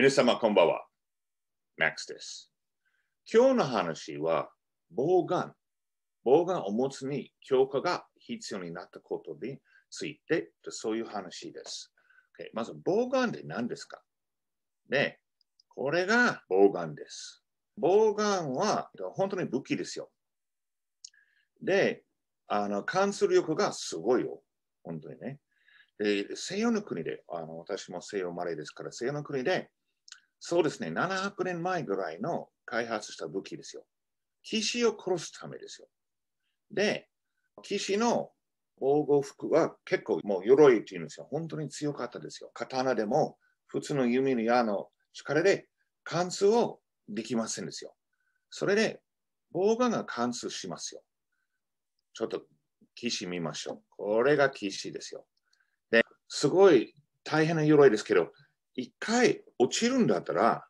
皆様こんばんは。MAX です。今日の話は、防観、防観を持つに強化が必要になったことについて、そういう話です。Okay、まず、防観って何ですかね、これが防観です。防観は本当に武器ですよ。で、あの、関する力がすごいよ。本当にね。で、西洋の国で、あの、私も西洋生まれですから、西洋の国で、そうですね、700年前ぐらいの開発した武器ですよ。騎士を殺すためですよ。で、騎士の防護服は結構もう鎧っていうんですよ。本当に強かったですよ。刀でも普通の弓の矢の力で貫通をできませんですよ。それで防護が貫通しますよ。ちょっと騎士見ましょう。これが騎士ですよ。で、すごい大変な鎧ですけど、一回落ちるんだったら、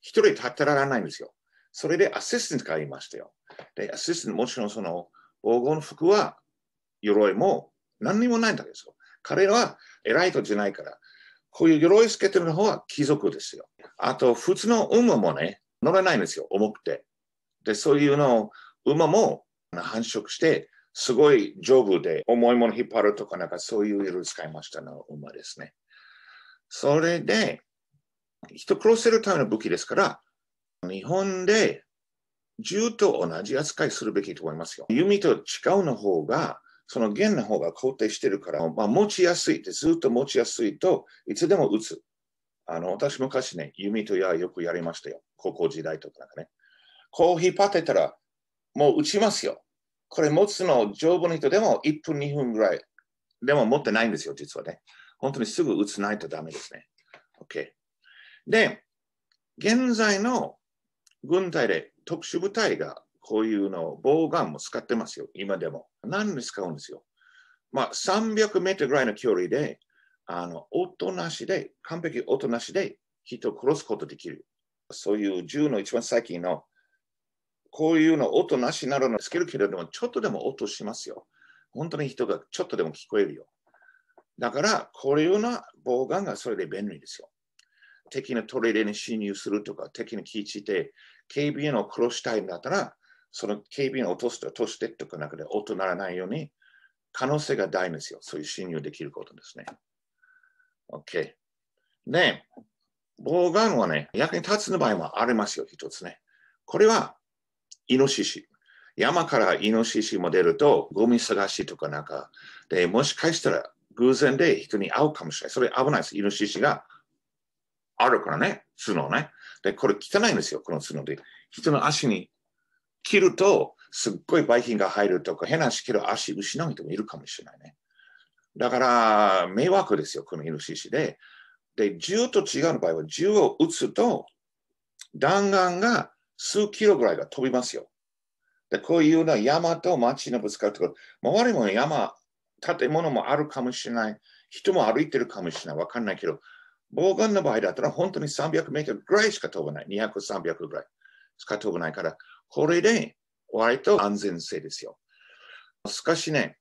一人立ってられないんですよ。それでアシスタントがいましたよ。で、アシスタント、もちろんその黄金服は、鎧も何にもないんだけど、彼らは偉い人じゃないから、こういう鎧つけてる方は貴族ですよ。あと、普通の馬もね、乗れないんですよ、重くて。で、そういうのを、馬も繁殖して、すごい丈夫で、重いもの引っ張るとか、なんかそういう色使いましたの馬ですね。それで、人殺せるための武器ですから、日本で銃と同じ扱いするべきと思いますよ。弓と違うの方が、その弦の方が肯定してるから、まあ、持ちやすいって、ずっと持ちやすいといつでも撃つ。あの、私昔ね、弓と矢よくやりましたよ。高校時代とかなんかね。コーヒーパテたら、もう撃ちますよ。これ持つの丈夫な人でも1分2分ぐらい。でも持ってないんですよ、実はね。本当にすぐ撃つないとダメですね。OK。で、現在の軍隊で特殊部隊がこういうのを棒ガも使ってますよ、今でも。何に使うんですよ。まあ、300メートルぐらいの距離で、あの、音なしで、完璧音なしで人を殺すことできる。そういう銃の一番最近の、こういうの音なしなるのつけるけれども、ちょっとでも音しますよ。本当に人がちょっとでも聞こえるよ。だから、こういうような棒弾がそれで便利ですよ。敵のトイレに侵入するとか、敵に聞いて、警備員を殺したいんだったら、その警備員を落として、落としてとかなんかで音鳴らないように、可能性が大ですよ。そういう侵入できることですね。OK。で、ボウガンはね、役に立つの場合もありますよ、一つね。これは、イノシシ。山からイノシシも出ると、ゴミ探しとかなんか、で、もしかしたら偶然で人に会うかもしれない。それ危ないです。イノシシがあるからね、角ね。で、これ汚いんですよ、この角で。人の足に切ると、すっごい売品菌が入るとか、変な足切る足失う人もいるかもしれないね。だから、迷惑ですよ、このイノシシで。で、銃と違う場合は、銃を撃つと、弾丸が数キロぐらいが飛びますよ。で、こういうのは山と町のぶつかるところ、周りも山、建物もあるかもしれない、人も歩いてるかもしれない、わかんないけど、防寒ガンの場合だったら本当に300メートルぐらいしか飛ばない。200、300ぐらいしか飛ばないから、これで割と安全性ですよ。しかしね、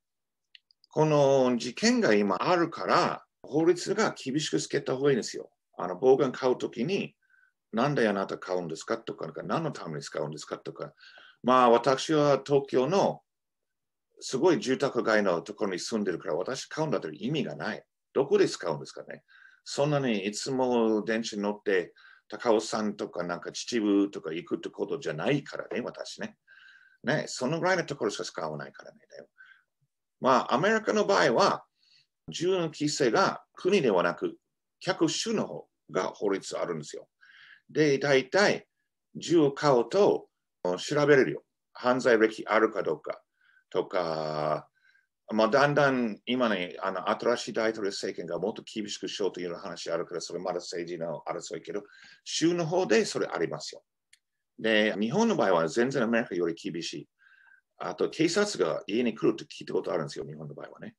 この事件が今あるから、法律が厳しくつけた方がいいんですよ。あの、ガン買うときに、なんであなた買うんですかとか、何のために使うんですかとか。まあ、私は東京のすごい住宅街のところに住んでるから、私買うんだったら意味がない。どこで使うんですかね。そんなにいつも電車に乗って、高尾山とかなんか秩父とか行くってことじゃないからね、私ね。ね、そのぐらいのところしか使わないからね。まあ、アメリカの場合は、銃の規制が国ではなく、客種の方が法律あるんですよ。で、大体、銃を買うと調べれるよ。犯罪歴あるかどうかとか、まあ、だんだん今ね、あの新しい大統領政権がもっと厳しくしようという話あるから、それまだ政治の争いけど、州の方でそれありますよ。で、日本の場合は全然アメリカより厳しい。あと、警察が家に来ると聞いたことあるんですよ、日本の場合はね。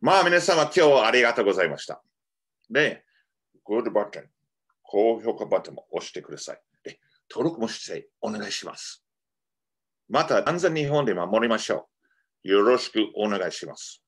まあ、皆様、今日はありがとうございました。で、グッドボタン、高評価ボタンも押してください。で、登録もしてお願いします。また、安全日本で守りましょう。よろしくお願いします。